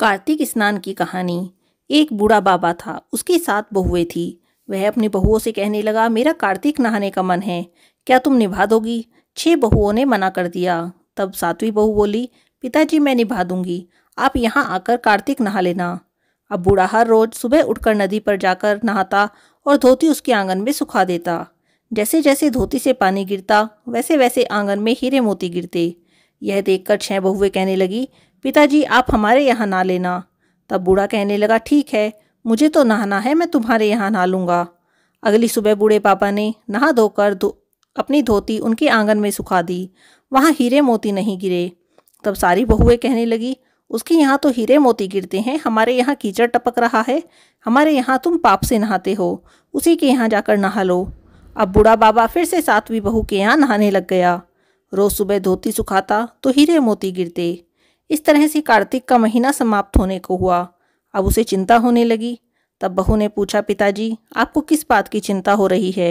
कार्तिक स्नान की कहानी एक बूढ़ा बाबा था उसके साथ बहुएं थी वह अपनी बहुओं से कहने लगा मेरा कार्तिक नहाने का मन है क्या तुम निभा दोगी छह बहुओं ने मना कर दिया तब सातवीं बहू बोली पिताजी मैं निभा दूंगी आप यहाँ आकर कार्तिक नहा लेना अब बूढ़ा हर रोज सुबह उठकर नदी पर जाकर नहाता और धोती उसके आंगन में सुखा देता जैसे जैसे धोती से पानी गिरता वैसे वैसे आंगन में हीरे मोती गिरते यह देखकर छह बहुएं कहने लगी पिताजी आप हमारे यहाँ ना लेना तब बूढ़ा कहने लगा ठीक है मुझे तो नहाना है मैं तुम्हारे यहाँ नहा लूँगा अगली सुबह बूढ़े पापा ने नहा धोकर धो अपनी धोती उनके आंगन में सुखा दी वहाँ हीरे मोती नहीं गिरे तब सारी बहुएँ कहने लगी उसके यहाँ तो हीरे मोती गिरते हैं हमारे यहाँ कीचड़ टपक रहा है हमारे यहाँ तुम पाप से नहाते हो उसी के यहाँ जाकर नहा लो अब बूढ़ा बाबा फिर से सातवीं बहू के यहाँ नहाने लग गया रोज़ सुबह धोती सुखाता तो हीरे मोती गिरते इस तरह से कार्तिक का महीना समाप्त होने को हुआ अब उसे चिंता होने लगी तब बहू ने पूछा पिताजी आपको किस बात की चिंता हो रही है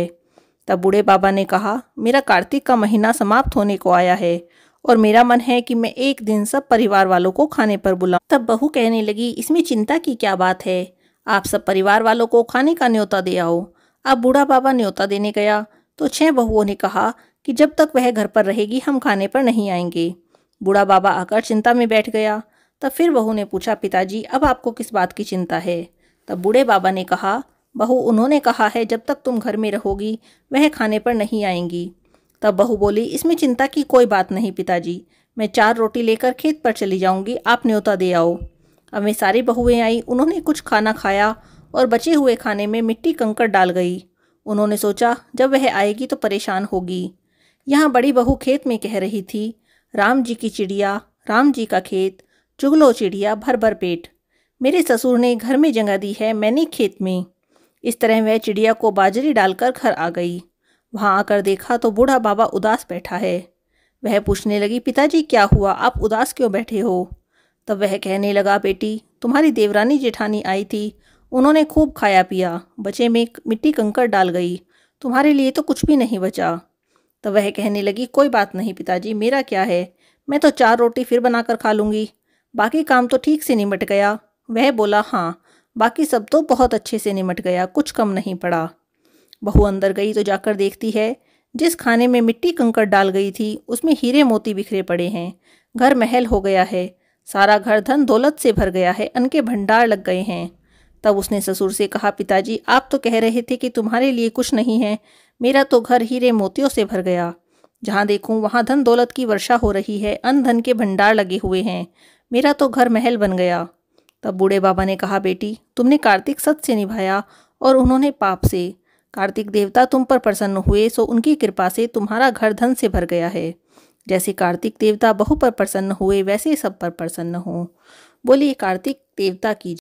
तब बूढ़े बाबा ने कहा मेरा कार्तिक का महीना समाप्त होने को आया है और मेरा मन है कि मैं एक दिन सब परिवार वालों को खाने पर बुलाऊं तब बहू कहने लगी इसमें चिंता की क्या बात है आप सब परिवार वालों को खाने का न्योता दे आओ अब बूढ़ा बाबा न्योता देने गया तो छह बहुओं ने कहा कि जब तक वह घर पर रहेगी हम खाने पर नहीं आएंगे बूढ़ा बाबा आकर चिंता में बैठ गया तब फिर बहू ने पूछा पिताजी अब आपको किस बात की चिंता है तब बूढ़े बाबा ने कहा बहू उन्होंने कहा है जब तक तुम घर में रहोगी वह खाने पर नहीं आएंगी तब बहू बोली इसमें चिंता की कोई बात नहीं पिताजी मैं चार रोटी लेकर खेत पर चली जाऊंगी आप न्योता दे आओ अब मैं सारी बहुएं आई उन्होंने कुछ खाना खाया और बचे हुए खाने में मिट्टी कंकड़ डाल गई उन्होंने सोचा जब वह आएगी तो परेशान होगी यहाँ बड़ी बहू खेत में कह रही थी राम जी की चिड़िया राम जी का खेत चुगलो चिड़िया भर भर पेट मेरे ससुर ने घर में जगह दी है मैंने खेत में इस तरह वह चिड़िया को बाजरी डालकर घर आ गई वहाँ आकर देखा तो बूढ़ा बाबा उदास बैठा है वह पूछने लगी पिताजी क्या हुआ आप उदास क्यों बैठे हो तब वह कहने लगा बेटी तुम्हारी देवरानी जेठानी आई थी उन्होंने खूब खाया पिया बचे में मिट्टी कंकर डाल गई तुम्हारे लिए तो कुछ भी नहीं बचा तो वह कहने लगी कोई बात नहीं पिताजी मेरा क्या है मैं तो चार रोटी फिर बनाकर खा लूँगी बाकी काम तो ठीक से निमट गया वह बोला हाँ बाकी सब तो बहुत अच्छे से निमट गया कुछ कम नहीं पड़ा बहू अंदर गई तो जाकर देखती है जिस खाने में मिट्टी कंकड़ डाल गई थी उसमें हीरे मोती बिखरे पड़े हैं घर महल हो गया है सारा घर धन दौलत से भर गया है अनके भंडार लग गए हैं तब उसने ससुर से कहा पिताजी आप तो कह रहे थे कि तुम्हारे लिए कुछ नहीं है मेरा तो घर हीरे मोतियों से भर गया जहाँ देखूँ वहाँ धन दौलत की वर्षा हो रही है अन धन के भंडार लगे हुए हैं मेरा तो घर महल बन गया तब बूढ़े बाबा ने कहा बेटी तुमने कार्तिक सत से निभाया और उन्होंने पाप से कार्तिक देवता तुम पर प्रसन्न हुए सो उनकी कृपा से तुम्हारा घर धन से भर गया है जैसे कार्तिक देवता बहु पर प्रसन्न हुए वैसे सब पर प्रसन्न हो बोलिए कार्तिक देवता की